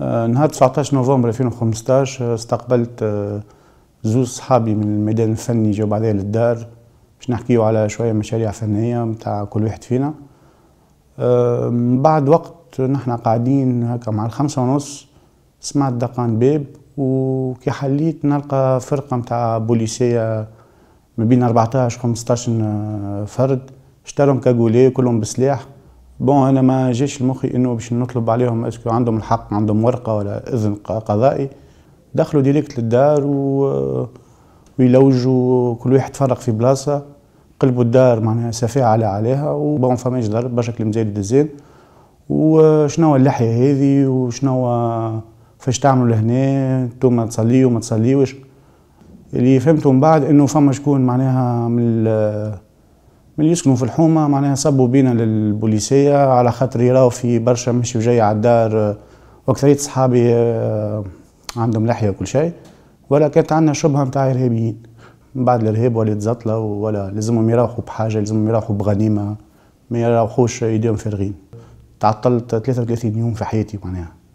آه، نهار 19 نوفمبر 2015 آه، استقبلت آه، زوز صحابي من الميدان الفني جاو بعدها للدار باش نحكيو على شويه مشاريع فنيه متاع كل واحد فينا من بعد وقت نحنا قاعدين هكا مع الخمسة ونص سمعت دقان باب وكي حليت نلقى فرقة متاع بوليسية ما بين 14 15 فرد اشتروا كاغولي كلهم بسلاح بون انا ما جاش لمخي انه باش نطلب عليهم اسكو عندهم الحق عندهم ورقه ولا اذن قضائي دخلوا ديريكت للدار و... ويلوجوا كل واحد تفرق في بلاصه قلبوا الدار معناها سفيه على عليها وبون فماش ضرب برشا كلم زايد الزين وشنو اللحيه هذه وشنو فاش تعملوا لهنا انتم تصليوا ما تصليوش اللي فهمتهم من بعد انه فما شكون معناها من من يسكنوا في الحومة معناها صبوا بينا للبوليسية على خاطر يراو في برشا مشي وجاي على الدار وأكثرية آه، صحابي آه، عندهم لحية وكل شيء ولا كانت عندنا شبهة متاع إرهابيين من بعد الإرهاب ولا زطلة ولا لازمهم يروحوا بحاجة لازمهم يروحوا بغنيمة ما يروحوش إيديهم فارغين تعطلت 33 يوم في حياتي معناها